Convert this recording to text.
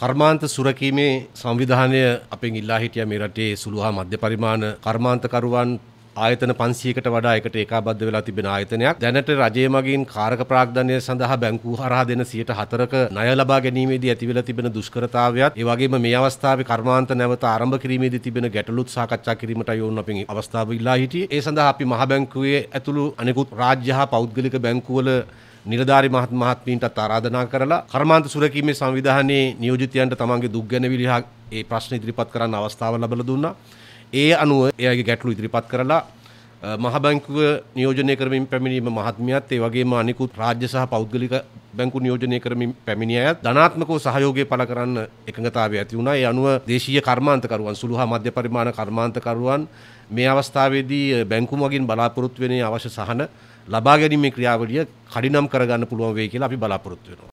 කර්මාන්ත සුරකීමේ සංවිධානය අපෙන් ඉල්ලා හිටිය මේ රටේ සුළු හා මධ්‍ය පරිමාණ කර්මාන්තකරුවන් ආයතන 500කට වඩා එකට ඒකාබද්ධ වෙලා තිබෙන ආයතනයක් දැනට රජය මගින් කාරක ප්‍රාග්ධනය සඳහා බැංකු හරහා දෙන 104ක ණය ලබා ගැනීමේදී ඇතිවලා තිබෙන දුෂ්කරතාවයත් ඒ වගේම මේ අවස්ථාවේ කර්මාන්ත නැවත ආරම්භ කිරීමේදී තිබෙන ගැටලුත් සාකච්ඡා කිරීමට යොවුන් අපෙන් අවස්ථාව ඉල්ලා හිටියේ ඒ සඳහා අපි මහ බැංකුවේ ඇතුළු අනෙකුත් රාජ්‍ය හා පෞද්ගලික බැංකුවල නිලධාරි මහත් මහත්මීන්ටත් ආරාධනා කරලා කර්මාන්ත සුරැකීමේ සංවිධානයේ නියෝජිතයන්ට තමන්ගේ දුක් ගැන විලිහා ඒ ප්‍රශ්න ඉදිරිපත් කරන්න අවස්ථාව ලැබලා දුන්නා. ඒ අනුව එයාගේ ගැටලු ඉදිරිපත් කරලා මහබැංකුව නියෝජනය කරමින් පැමිණීම මහත්මියත් ඒ වගේම අනිකුත් රාජ්‍ය සහ පෞද්ගලික බැංකු නියෝජනය කරමින් පැමිණිය අයත් ධනාත්මකව සහයෝගය පළ කරන්න එකඟතාවය ඇති වුණා. ඒ අනුව දේශීය කර්මාන්තකරුවන් සුළු හා මධ්‍ය පරිමාණ කර්මාන්තකරුවන් මේ අවස්ථාවේදී බැංකුම් වගින් බලාපොරොත්තු වෙන අවශ්‍ය සහන ලබා ගැනීමේ ක්‍රියාවලිය කඩිනම් කරගන්න පුළුවන් වෙයි කියලා අපි බලාපොරොත්තු වෙනවා.